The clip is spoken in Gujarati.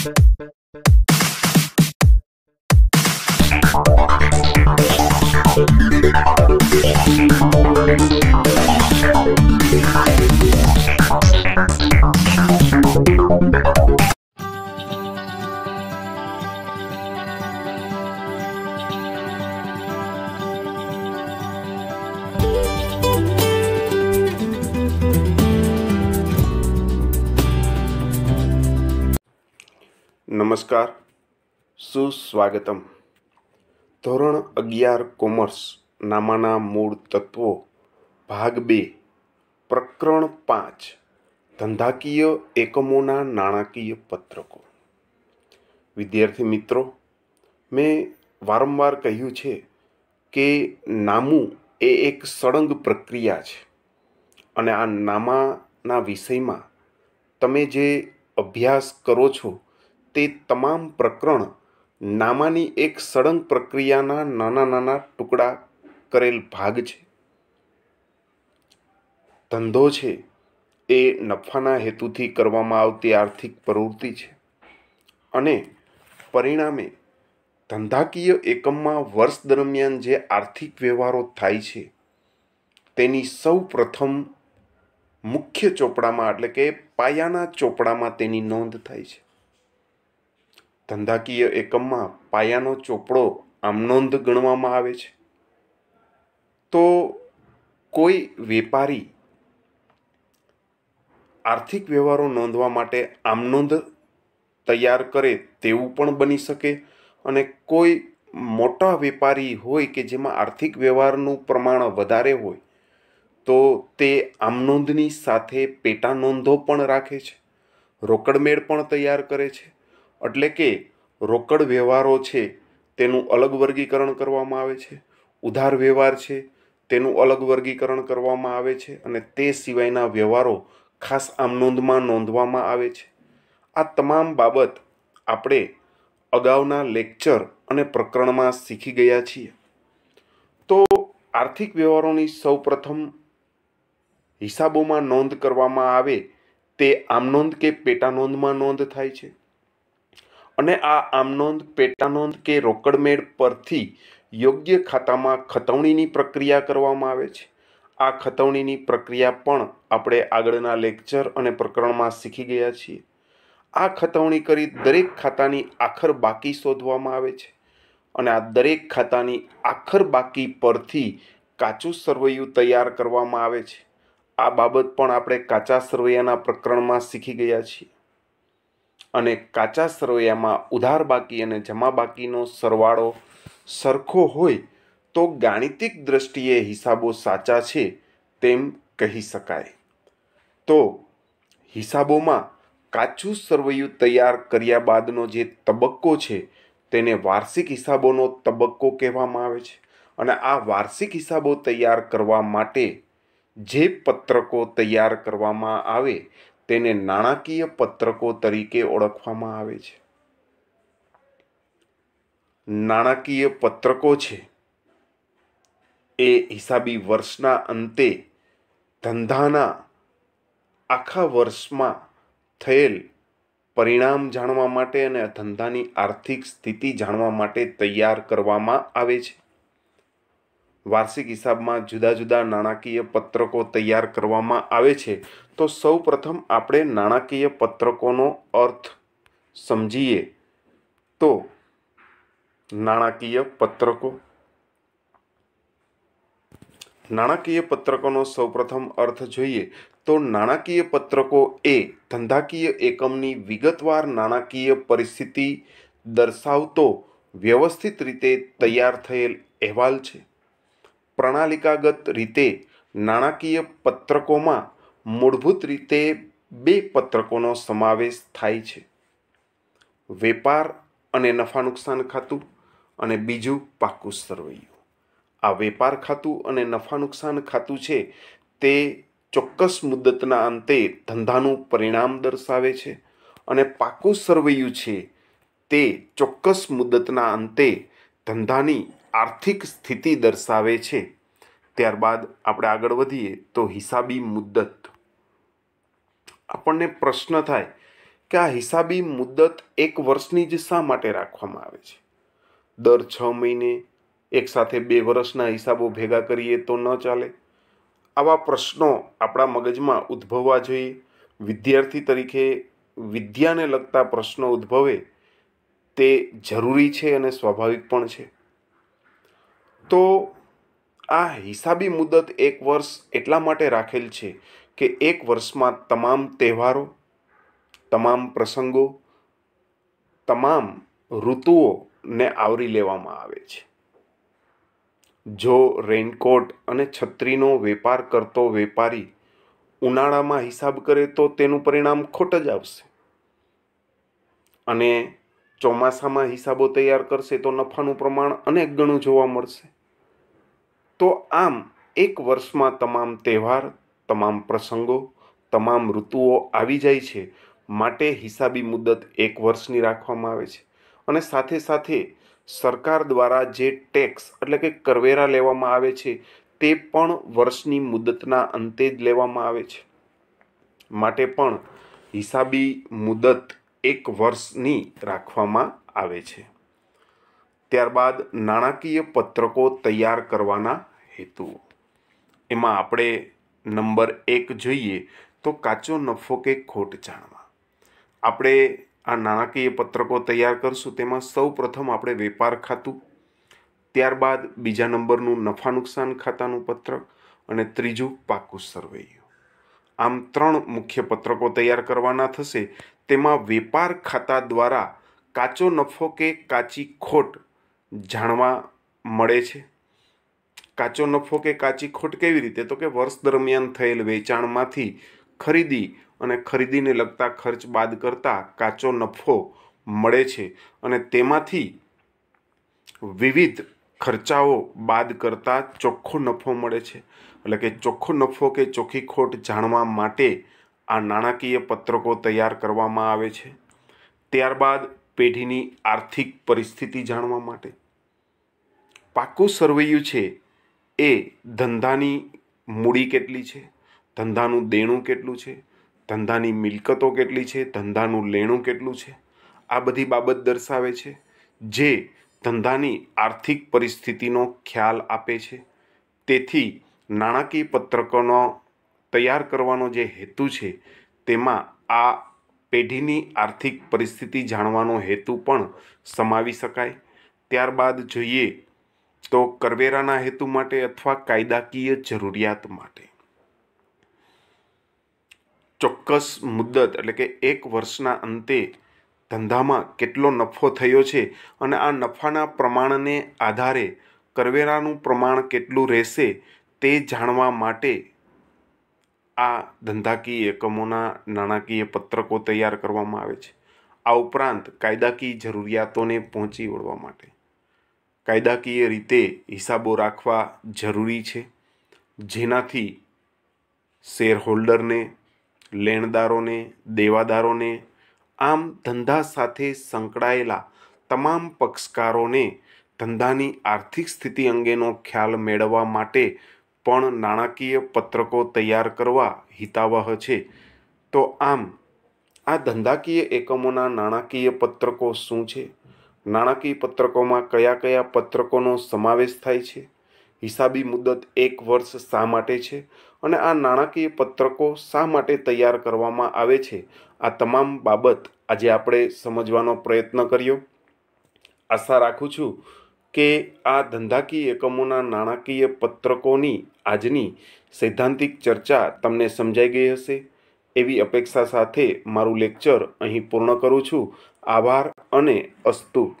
Thank you. નમસ્કાર સુસ્વાગતમ ધોરણ અગિયાર કોમર્સ નામાના મૂળ તત્વો ભાગ બે પ્રકરણ પાંચ ધંધાકીય એકમોના નાણાકીય પત્રકો વિદ્યાર્થી મિત્રો મેં વારંવાર કહ્યું છે કે નામું એ એક સળંગ પ્રક્રિયા છે અને આ નામાના વિષયમાં તમે જે અભ્યાસ કરો છો તે તમામ પ્રકરણ નામાની એક સળંગ પ્રક્રિયાના નાના નાના ટુકડા કરેલ ભાગ છે ધંધો છે એ નફાના હેતુથી કરવામાં આવતી આર્થિક પ્રવૃત્તિ છે અને પરિણામે ધંધાકીય એકમમાં વર્ષ દરમિયાન જે આર્થિક વ્યવહારો થાય છે તેની સૌ પ્રથમ મુખ્ય ચોપડામાં એટલે કે પાયાના ચોપડામાં તેની નોંધ થાય છે ધંધાકીય એકમમાં પાયાનો ચોપડો આમનોંધ ગણવામાં આવે છે તો કોઈ વેપારી આર્થિક વ્યવહારો નોંધવા માટે આમનોંધ તૈયાર કરે તેવું પણ બની શકે અને કોઈ મોટા વેપારી હોય કે જેમાં આર્થિક વ્યવહારનું પ્રમાણ વધારે હોય તો તે આમનોંધની સાથે પેટા નોંધો પણ રાખે છે રોકડમેળ પણ તૈયાર કરે છે એટલે કે રોકડ વ્યવહારો છે તેનું અલગ વર્ગીકરણ કરવામાં આવે છે ઉધાર વ્યવહાર છે તેનું અલગ વર્ગીકરણ કરવામાં આવે છે અને તે સિવાયના વ્યવહારો ખાસ આમ નોંધમાં નોંધવામાં આવે છે આ તમામ બાબત આપણે અગાઉના લેક્ચર અને પ્રકરણમાં શીખી ગયા છીએ તો આર્થિક વ્યવહારોની સૌપ્રથમ હિસાબોમાં નોંધ કરવામાં આવે તે આમ નોંધ કે પેટા નોંધમાં નોંધ થાય છે અને આ આમનોંધ પેટાનોંધ કે રોકડમેળ પરથી યોગ્ય ખાતામાં ખતવણીની પ્રક્રિયા કરવામાં આવે છે આ ખતવણીની પ્રક્રિયા પણ આપણે આગળના લેક્ચર અને પ્રકરણમાં શીખી ગયા છીએ આ ખતવણી કરી દરેક ખાતાની આખર બાકી શોધવામાં આવે છે અને આ દરેક ખાતાની આખર બાકી પરથી કાચું સરવૈયું તૈયાર કરવામાં આવે છે આ બાબત પણ આપણે કાચા સરવૈયાના પ્રકરણમાં શીખી ગયા છીએ અને કાચા સરવૈયામાં ઉધાર બાકી અને જમા બાકીનો સરવાળો સરખો હોય તો ગાણિતિક દ્રષ્ટિએ હિસાબો સાચા છે તેમ કહી શકાય તો હિસાબોમાં કાચું સરવૈયું તૈયાર કર્યા બાદનો જે તબક્કો છે તેને વાર્ષિક હિસાબોનો તબક્કો કહેવામાં આવે છે અને આ વાર્ષિક હિસાબો તૈયાર કરવા માટે જે પત્રકો તૈયાર કરવામાં આવે તેને નાણાકીય પત્રકો તરીકે ઓળખવામાં આવે છે નાણાકીય પત્રકો છે એ હિસાબી વર્ષના અંતે ધંધાના આખા વર્ષમાં થયેલ પરિણામ જાણવા માટે અને ધંધાની આર્થિક સ્થિતિ જાણવા માટે તૈયાર કરવામાં આવે છે વાર્ષિક હિસાબમાં જુદા જુદા નાણાકીય પત્રકો તૈયાર કરવામાં આવે છે તો સૌ પ્રથમ આપણે નાણાકીય પત્રકોનો અર્થ સમજીએ તો નાણાકીય પત્રકો નાણાકીય પત્રકોનો સૌપ્રથમ અર્થ જોઈએ તો નાણાકીય પત્રકો એ ધંધાકીય એકમની વિગતવાર નાણાકીય પરિસ્થિતિ દર્શાવતો વ્યવસ્થિત રીતે તૈયાર થયેલ અહેવાલ છે પ્રણાલિકાગત રીતે નાણાકીય પત્રકોમાં મૂળભૂત રીતે બે પત્રકોનો સમાવેશ થાય છે વેપાર અને નફા નુકસાન ખાતું અને બીજું પાકું સરવૈયું આ વેપાર ખાતું અને નફા નુકસાન ખાતું છે તે ચોક્કસ મુદ્દતના અંતે ધંધાનું પરિણામ દર્શાવે છે અને પાકું સરવૈયું છે તે ચોક્કસ મુદ્દતના અંતે ધંધાની આર્થિક સ્થિતિ દર્શાવે છે ત્યારબાદ આપણે આગળ વધીએ તો હિસાબી મુદ્દત આપણને પ્રશ્ન થાય કે આ હિસાબી મુદત એક વર્ષની જ શા માટે રાખવામાં આવે છે દર છ મહિને એકસાથે બે વર્ષના હિસાબો ભેગા કરીએ તો ન ચાલે આવા પ્રશ્નો આપણા મગજમાં ઉદ્ભવવા જોઈએ વિદ્યાર્થી તરીકે વિદ્યાને લગતા પ્રશ્નો ઉદ્ભવે તે જરૂરી છે અને સ્વાભાવિક પણ છે તો આ હિસાબી મુદત એક વર્ષ એટલા માટે રાખેલ છે કે એક વર્ષમાં તમામ તહેવારો તમામ પ્રસંગો તમામ ઋતુઓને આવરી લેવામાં આવે છે જો રેઇનકોટ અને છત્રીનો વેપાર કરતો વેપારી ઉનાળામાં હિસાબ કરે તો તેનું પરિણામ ખોટ જ આવશે અને ચોમાસામાં હિસાબો તૈયાર કરશે તો નફાનું પ્રમાણ અનેક ગણું જોવા મળશે તો આમ એક વર્ષમાં તમામ તહેવાર તમામ પ્રસંગો તમામ ઋતુઓ આવી જાય છે માટે હિસાબી મુદત એક વર્ષની રાખવામાં આવે છે અને સાથે સાથે સરકાર દ્વારા જે ટેક્સ એટલે કે કરવેરા લેવામાં આવે છે તે પણ વર્ષની મુદતના અંતે જ લેવામાં આવે છે માટે પણ હિસાબી મુદત એક વર્ષની રાખવામાં આવે છે ત્યારબાદ નાણાકીય પત્રકો તૈયાર કરવાના હેતુ એમાં આપણે નંબર એક જોઈએ તો કાચો નફો કે ખોટ જાણવા આપણે આ નાણાકીય પત્રકો તૈયાર કરશું તેમાં સૌ પ્રથમ આપણે વેપાર ખાતું ત્યારબાદ બીજા નંબરનું નફા નુકસાન ખાતાનું પત્રક અને ત્રીજું પાકું સરવૈયું આમ ત્રણ મુખ્ય પત્રકો તૈયાર કરવાના થશે તેમાં વેપાર ખાતા દ્વારા કાચો નફો કે કાચી ખોટ જાણવા મળે છે કાચો નફો કે કાચી ખોટ કેવી રીતે તો કે વર્ષ દરમિયાન થયેલ વેચાણમાંથી ખરીદી અને ખરીદીને લગતા ખર્ચ બાદ કરતાં કાચો નફો મળે છે અને તેમાંથી વિવિધ ખર્ચાઓ બાદ કરતાં ચોખ્ખો નફો મળે છે એટલે કે ચોખ્ખો નફો કે ચોખ્ખી ખોટ જાણવા માટે આ નાણાકીય પત્રકો તૈયાર કરવામાં આવે છે ત્યારબાદ પેઢીની આર્થિક પરિસ્થિતિ જાણવા માટે પાકું સરવૈયું છે એ ધંધાની મૂડી કેટલી છે ધંધાનું દેણું કેટલું છે ધંધાની મિલકતો કેટલી છે ધંધાનું લેણું કેટલું છે આ બધી બાબત દર્શાવે છે જે ધંધાની આર્થિક પરિસ્થિતિનો ખ્યાલ આપે છે તેથી નાણાકીય પત્રકોનો તૈયાર કરવાનો જે હેતુ છે તેમાં આ પેઢીની આર્થિક પરિસ્થિતિ જાણવાનો હેતુ પણ સમાવી શકાય ત્યારબાદ જોઈએ તો કરવેરાના હેતુ માટે અથવા કાયદાકીય જરૂરિયાત માટે ચોક્કસ મુદ્દત એટલે કે એક વર્ષના અંતે ધંધામાં કેટલો નફો થયો છે અને આ નફાના પ્રમાણને આધારે કરવેરાનું પ્રમાણ કેટલું રહેશે તે જાણવા માટે આ ધંધાકીય એકમોના નાણાકીય પત્રકો તૈયાર કરવામાં આવે છે આ ઉપરાંત કાયદાકીય જરૂરિયાતોને પહોંચી વળવા માટે કાયદાકીય રીતે હિસાબો રાખવા જરૂરી છે જેનાથી શેરહોલ્ડરને લેણદારોને દેવાદારોને આમ ધંધા સાથે સંકળાયેલા તમામ પક્ષકારોને ધંધાની આર્થિક સ્થિતિ અંગેનો ખ્યાલ મેળવવા માટે પણ નાણાકીય પત્રકો તૈયાર કરવા હિતાવહ છે તો આમ આ ધંધાકીય એકમોના નાણાકીય પત્રકો શું છે નાણાકીય પત્રકોમાં કયા કયા પત્રકોનો સમાવેશ થાય છે હિસાબી મુદત એક વર્ષ શા માટે છે અને આ નાણાકીય પત્રકો શા માટે તૈયાર કરવામાં આવે છે આ તમામ બાબત આજે આપણે સમજવાનો પ્રયત્ન કર્યો આશા રાખું છું કે આ ધંધાકીય એકમોના નાણાકીય પત્રકોની આજની સૈદ્ધાંતિક ચર્ચા તમને સમજાઈ ગઈ હશે એવી અપેક્ષા સાથે મારું લેક્ચર અહીં પૂર્ણ કરું છું આભાર અને અસ્તુ